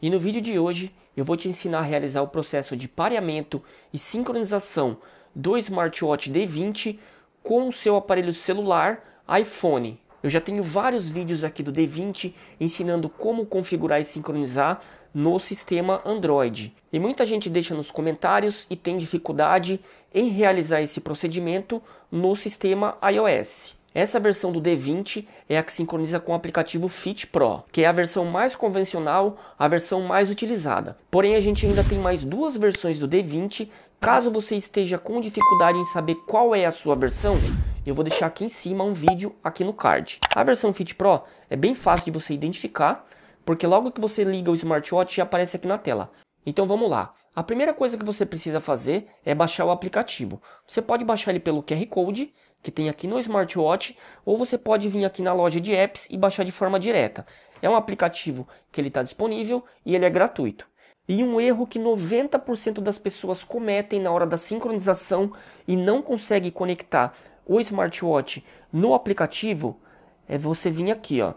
E no vídeo de hoje eu vou te ensinar a realizar o processo de pareamento e sincronização do smartwatch D20 com o seu aparelho celular iPhone. Eu já tenho vários vídeos aqui do D20 ensinando como configurar e sincronizar no sistema Android. E muita gente deixa nos comentários e tem dificuldade em realizar esse procedimento no sistema iOS. Essa versão do D20 é a que sincroniza com o aplicativo Fit Pro, que é a versão mais convencional, a versão mais utilizada. Porém, a gente ainda tem mais duas versões do D20. Caso você esteja com dificuldade em saber qual é a sua versão, eu vou deixar aqui em cima um vídeo aqui no card. A versão Fit Pro é bem fácil de você identificar, porque logo que você liga o smartwatch já aparece aqui na tela. Então vamos lá. A primeira coisa que você precisa fazer é baixar o aplicativo. Você pode baixar ele pelo QR Code, que tem aqui no smartwatch, ou você pode vir aqui na loja de apps e baixar de forma direta. É um aplicativo que ele está disponível e ele é gratuito. E um erro que 90% das pessoas cometem na hora da sincronização e não consegue conectar o smartwatch no aplicativo é você vir aqui, ó.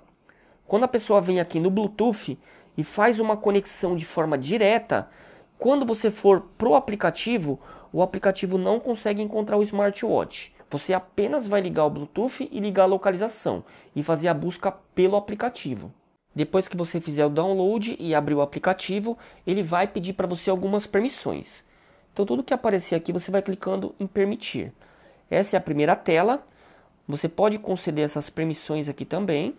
Quando a pessoa vem aqui no Bluetooth e faz uma conexão de forma direta, quando você for pro aplicativo, o aplicativo não consegue encontrar o smartwatch. Você apenas vai ligar o Bluetooth e ligar a localização e fazer a busca pelo aplicativo. Depois que você fizer o download e abrir o aplicativo, ele vai pedir para você algumas permissões. Então tudo que aparecer aqui você vai clicando em permitir. Essa é a primeira tela. Você pode conceder essas permissões aqui também.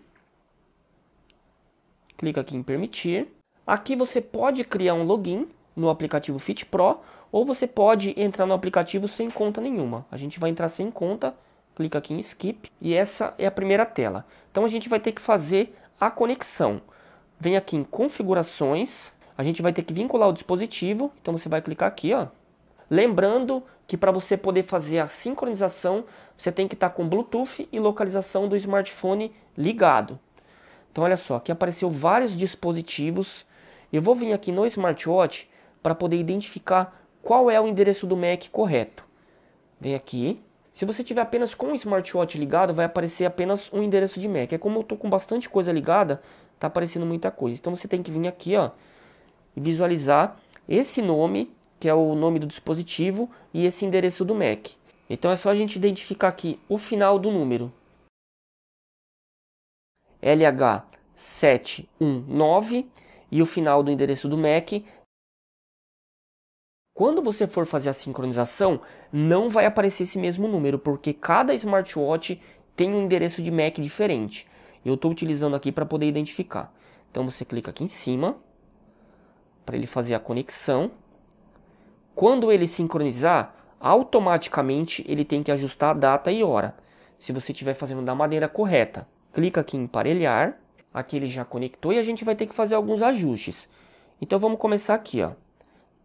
Clica aqui em permitir. Aqui você pode criar um login no aplicativo Fit Pro ou você pode entrar no aplicativo sem conta nenhuma. A gente vai entrar sem conta, clica aqui em skip e essa é a primeira tela. Então a gente vai ter que fazer a conexão. Vem aqui em configurações, a gente vai ter que vincular o dispositivo, então você vai clicar aqui, ó. Lembrando que para você poder fazer a sincronização, você tem que estar tá com Bluetooth e localização do smartphone ligado. Então olha só, aqui apareceu vários dispositivos. Eu vou vir aqui no smartwatch para poder identificar qual é o endereço do Mac correto. Vem aqui. Se você tiver apenas com o smartwatch ligado, vai aparecer apenas um endereço de Mac. É como eu estou com bastante coisa ligada, tá aparecendo muita coisa. Então você tem que vir aqui, ó, e visualizar esse nome, que é o nome do dispositivo, e esse endereço do Mac. Então é só a gente identificar aqui o final do número. LH719 e o final do endereço do Mac quando você for fazer a sincronização, não vai aparecer esse mesmo número, porque cada smartwatch tem um endereço de MAC diferente. Eu estou utilizando aqui para poder identificar. Então você clica aqui em cima para ele fazer a conexão. Quando ele sincronizar, automaticamente ele tem que ajustar a data e hora. Se você estiver fazendo da maneira correta, clica aqui em emparelhar. Aqui ele já conectou e a gente vai ter que fazer alguns ajustes. Então vamos começar aqui, ó.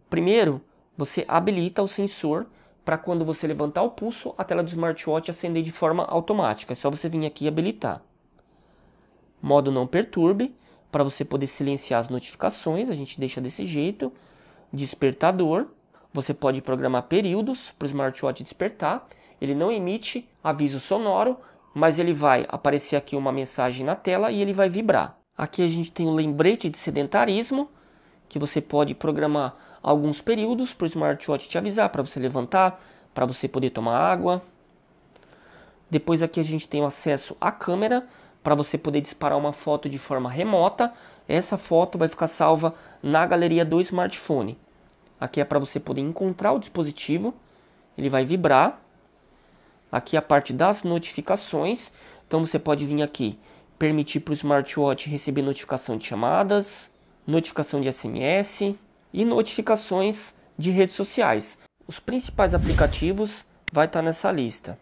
Primeiro, você habilita o sensor para quando você levantar o pulso, a tela do smartwatch acender de forma automática. É só você vir aqui e habilitar. Modo não perturbe, para você poder silenciar as notificações, a gente deixa desse jeito. Despertador, você pode programar períodos para o smartwatch despertar. Ele não emite aviso sonoro, mas ele vai aparecer aqui uma mensagem na tela e ele vai vibrar. Aqui a gente tem o lembrete de sedentarismo, que você pode programar alguns períodos para o smartwatch te avisar, para você levantar, para você poder tomar água. Depois aqui a gente tem o acesso à câmera para você poder disparar uma foto de forma remota. Essa foto vai ficar salva na galeria do smartphone. Aqui é para você poder encontrar o dispositivo. Ele vai vibrar. Aqui é a parte das notificações. Então você pode vir aqui permitir para o smartwatch receber notificação de chamadas, notificação de SMS, e notificações de redes sociais. Os principais aplicativos vai estar tá nessa lista.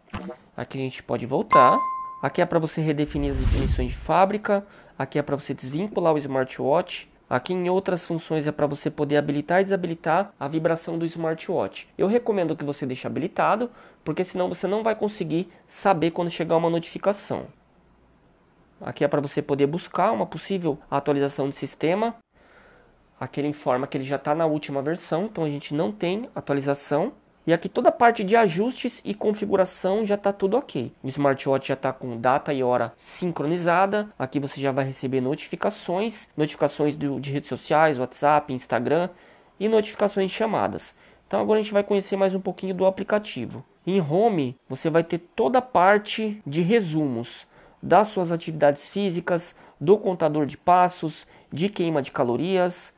Aqui a gente pode voltar. Aqui é para você redefinir as definições de fábrica. Aqui é para você desvincular o smartwatch. Aqui em outras funções é para você poder habilitar e desabilitar a vibração do smartwatch. Eu recomendo que você deixe habilitado, porque senão você não vai conseguir saber quando chegar uma notificação. Aqui é para você poder buscar uma possível atualização de sistema. Aqui ele informa que ele já está na última versão, então a gente não tem atualização. E aqui toda a parte de ajustes e configuração já está tudo ok. O smartwatch já está com data e hora sincronizada. Aqui você já vai receber notificações, notificações do, de redes sociais, WhatsApp, Instagram e notificações de chamadas. Então agora a gente vai conhecer mais um pouquinho do aplicativo. Em Home você vai ter toda a parte de resumos das suas atividades físicas, do contador de passos, de queima de calorias,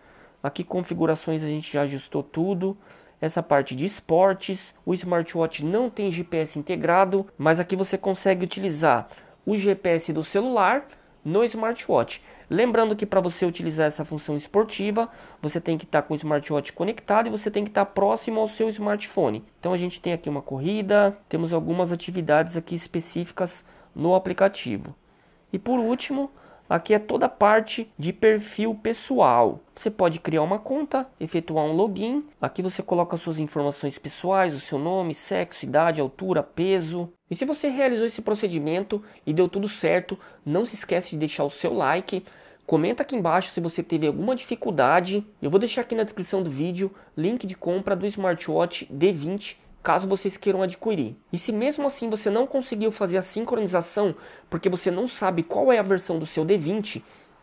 Aqui configurações a gente já ajustou tudo. Essa parte de esportes, o smartwatch não tem GPS integrado, mas aqui você consegue utilizar o GPS do celular no smartwatch. Lembrando que para você utilizar essa função esportiva, você tem que estar tá com o smartwatch conectado e você tem que estar tá próximo ao seu smartphone. Então a gente tem aqui uma corrida, temos algumas atividades aqui específicas no aplicativo. E por último, Aqui é toda a parte de perfil pessoal. Você pode criar uma conta, efetuar um login. Aqui você coloca suas informações pessoais, o seu nome, sexo, idade, altura, peso. E se você realizou esse procedimento e deu tudo certo, não se esquece de deixar o seu like. Comenta aqui embaixo se você teve alguma dificuldade. Eu vou deixar aqui na descrição do vídeo link de compra do smartwatch D20 caso vocês queiram adquirir. E se mesmo assim você não conseguiu fazer a sincronização porque você não sabe qual é a versão do seu D20,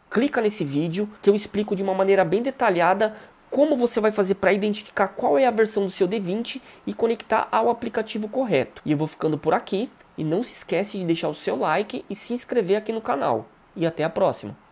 clica nesse vídeo que eu explico de uma maneira bem detalhada como você vai fazer para identificar qual é a versão do seu D20 e conectar ao aplicativo correto. E eu vou ficando por aqui e não se esquece de deixar o seu like e se inscrever aqui no canal. E até a próxima!